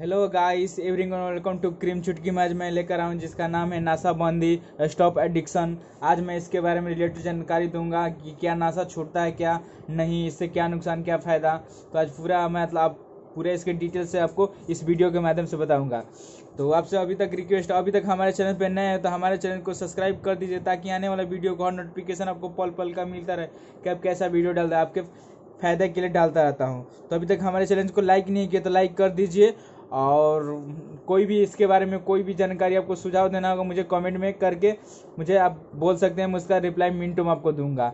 hello guys every welcome to cream चुटकी में आज मैं लेकर आऊँ जिसका नाम है नासा बंदी स्टॉप एडिक्शन आज मैं इसके बारे में रिलेटेड जानकारी दूंगा कि क्या नासा छूटता है क्या नहीं इससे क्या नुकसान क्या फ़ायदा तो आज पूरा मतलब पूरे इसके डिटेल से आपको इस वीडियो के माध्यम से बताऊंगा तो आपसे अभी तक रिक्वेस्ट अभी तक हमारे चैनल पर नए हैं तो हमारे चैनल को सब्सक्राइब कर दीजिए ताकि आने वाला वीडियो का और नोटिफिकेशन आपको पल पल का मिलता रहे कि आप कैसा वीडियो डाल रहे आपके फ़ायदे के लिए डालता रहता हूँ तो अभी तक हमारे चैनल को लाइक नहीं किया तो लाइक कर दीजिए और कोई भी इसके बारे में कोई भी जानकारी आपको सुझाव देना होगा मुझे कमेंट में करके मुझे आप बोल सकते हैं उसका रिप्लाई मिनटों में आपको दूंगा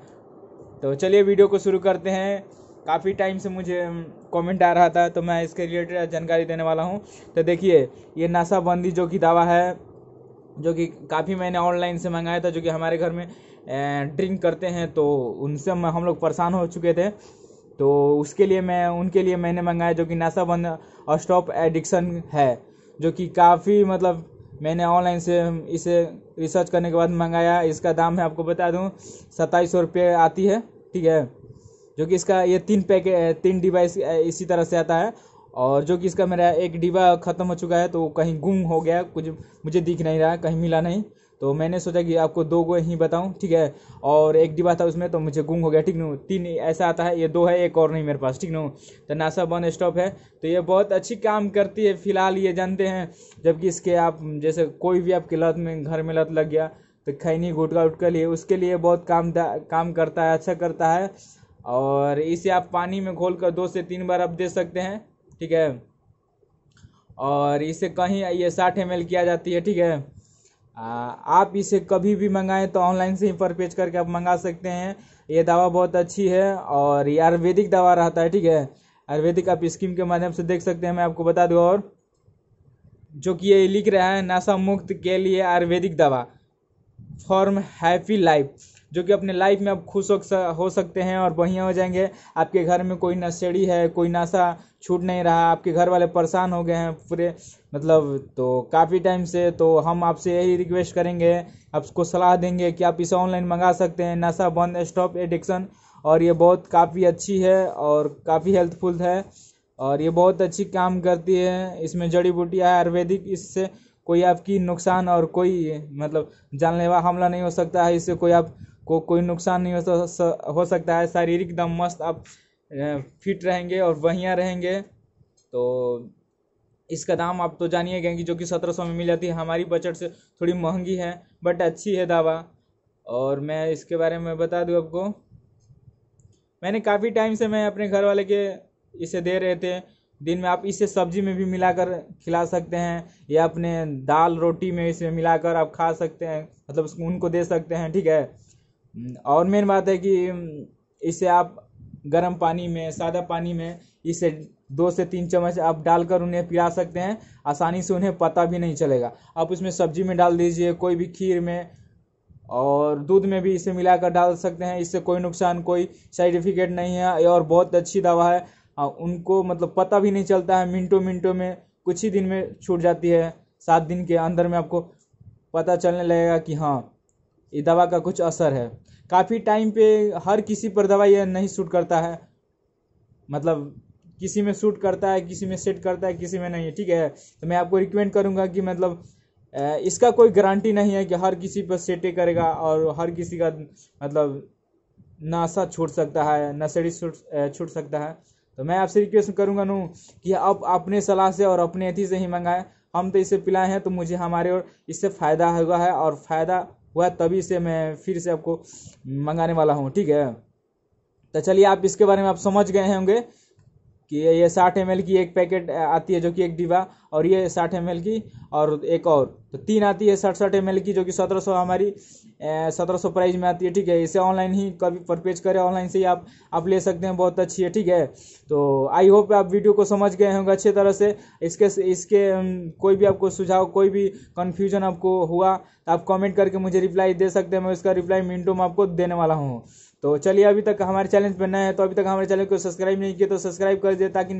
तो चलिए वीडियो को शुरू करते हैं काफ़ी टाइम से मुझे कमेंट आ रहा था तो मैं इसके रिलेटेड जानकारी देने वाला हूँ तो देखिए ये नाशा बंदी जो कि दावा है जो कि काफ़ी मैंने ऑनलाइन से मंगाया था जो कि हमारे घर में ड्रिंक करते हैं तो उनसे हम लोग परेशान हो चुके थे तो उसके लिए मैं उनके लिए मैंने मंगाया जो कि नासा और स्टॉप एडिक्शन है जो कि काफ़ी मतलब मैंने ऑनलाइन से इसे रिसर्च करने के बाद मंगाया इसका दाम है आपको बता दूँ सत्ताईस सौ रुपये आती है ठीक है जो कि इसका ये तीन पैके तीन डिवाइस इसी तरह से आता है और जो कि इसका मेरा एक डिब्बा ख़त्म हो चुका है तो कहीं गुम हो गया कुछ मुझे दिख नहीं रहा कहीं मिला नहीं तो मैंने सोचा कि आपको दो गो ही बताऊं ठीक है और एक डिब्बा था उसमें तो मुझे गुम हो गया ठीक नो तीन ऐसा आता है ये दो है एक और नहीं मेरे पास ठीक नो तो नासा वन स्टॉप है तो ये बहुत अच्छी काम करती है फिलहाल ये जानते हैं जबकि इसके आप जैसे कोई भी आपकी लत में घर में लत लग गया तो खैनी घुटका उटका लिए उसके लिए बहुत काम काम करता है अच्छा करता है और इसे आप पानी में घोल कर दो से तीन बार आप दे सकते हैं ठीक है और इसे कहीं ये साठ एम किया जाती है ठीक है आप इसे कभी भी मंगाएं तो ऑनलाइन से ही परपेज करके आप मंगा सकते हैं ये दवा बहुत अच्छी है और ये आयुर्वेदिक दवा रहता है ठीक है आयुर्वेदिक आप स्कीम के माध्यम से देख सकते हैं मैं आपको बता दूँ और जो कि ये लिख रहा है नशा मुक्त के लिए आयुर्वेदिक दवा फॉर्म हैप्पी लाइफ जो कि अपने लाइफ में आप खुश हो सकते हैं और बढ़िया हो जाएंगे आपके घर में कोई नशेड़ी है कोई नशा छूट नहीं रहा आपके घर वाले परेशान हो गए हैं पूरे मतलब तो काफ़ी टाइम से तो हम आपसे यही रिक्वेस्ट करेंगे आपको सलाह देंगे कि आप इसे ऑनलाइन मंगा सकते हैं नशा बंद स्टॉप एडिक्शन और ये बहुत काफ़ी अच्छी है और काफ़ी हेल्पफुल है और ये बहुत अच्छी काम करती है इसमें जड़ी बूटियाँ आयुर्वेदिक इससे कोई आपकी नुकसान और कोई मतलब जानलेवा हमला नहीं हो सकता है इससे कोई आप को कोई नुकसान नहीं हो, हो सकता है शारीरिक एकदम मस्त आप फिट रहेंगे और बढ़िया रहेंगे तो इसका दाम आप तो गए कि जो कि सत्रह सौ में मिल जाती है हमारी बजट से थोड़ी महंगी है बट अच्छी है दवा और मैं इसके बारे में बता दूँ आपको मैंने काफ़ी टाइम से मैं अपने घर वाले के इसे दे रहे थे दिन में आप इसे सब्जी में भी मिलाकर खिला सकते हैं या अपने दाल रोटी में इसे मिलाकर आप खा सकते हैं मतलब उनको दे सकते हैं ठीक है और मेन बात है कि इसे आप गर्म पानी में सादा पानी में इसे दो से तीन चम्मच आप डालकर उन्हें पिला सकते हैं आसानी से उन्हें पता भी नहीं चलेगा आप उसमें सब्जी में डाल दीजिए कोई भी खीर में और दूध में भी इसे मिलाकर डाल सकते हैं इससे कोई नुकसान कोई साइड इफिकेट नहीं है और बहुत अच्छी दवा है हाँ, उनको मतलब पता भी नहीं चलता है मिनटों मिनटों में कुछ ही दिन में छूट जाती है सात दिन के अंदर में आपको पता चलने लगेगा कि हाँ ये दवा का कुछ असर है काफ़ी टाइम पे हर किसी पर दवा यह नहीं सूट करता है मतलब किसी में सूट करता है किसी में सेट करता है किसी में नहीं है ठीक है तो मैं आपको रिकमेंड करूँगा कि मतलब इसका कोई गारंटी नहीं है कि हर किसी पर सेटे करेगा और हर किसी का मतलब नासा छूट सकता है नशेड़ी छूट छूट सकता है तो मैं आपसे रिक्वेस्ट करूँगा नू कि आप अपने सलाह से और अपने अथी से ही मंगाएं हम तो इसे पिलाए हैं तो मुझे हमारे और इससे फ़ायदा होगा है और फ़ायदा हुआ तभी से मैं फिर से आपको मंगाने वाला हूँ ठीक है तो चलिए आप इसके बारे में आप समझ गए होंगे कि ये साठ एम की एक पैकेट आती है जो कि एक डिब्बा और ये साठ एम की और एक और तो तीन आती है सड़सठ एम की जो कि सत्रह सौ हमारी सत्रह सौ प्राइज में आती है ठीक है इसे ऑनलाइन ही कभी परपेज करें ऑनलाइन से ही आप आप ले सकते हैं बहुत अच्छी है ठीक है तो आई होप आप वीडियो को समझ गए होंगे अच्छे तरह से इसके इसके कोई भी आपको सुझाव कोई भी कन्फ्यूजन आपको हुआ तो आप कॉमेंट करके मुझे रिप्लाई दे सकते हैं मैं उसका रिप्लाई मिनटों में आपको देने वाला हूँ तो चलिए अभी तक हमारे चैनल पर नए हैं तो अभी तक हमारे चैनल को सब्सक्राइब नहीं किया तो सब्सक्राइब कर दिए ताकि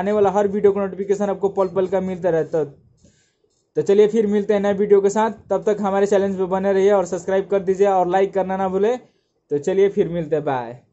आने वाला हर वीडियो का नोटिफिकेशन आपको पल पल का मिलता रहता तो चलिए फिर मिलते हैं नए वीडियो के साथ तब तक हमारे चैनल पर बने रहिए और सब्सक्राइब कर दीजिए और लाइक करना ना भूले तो चलिए फिर मिलते हैं बाय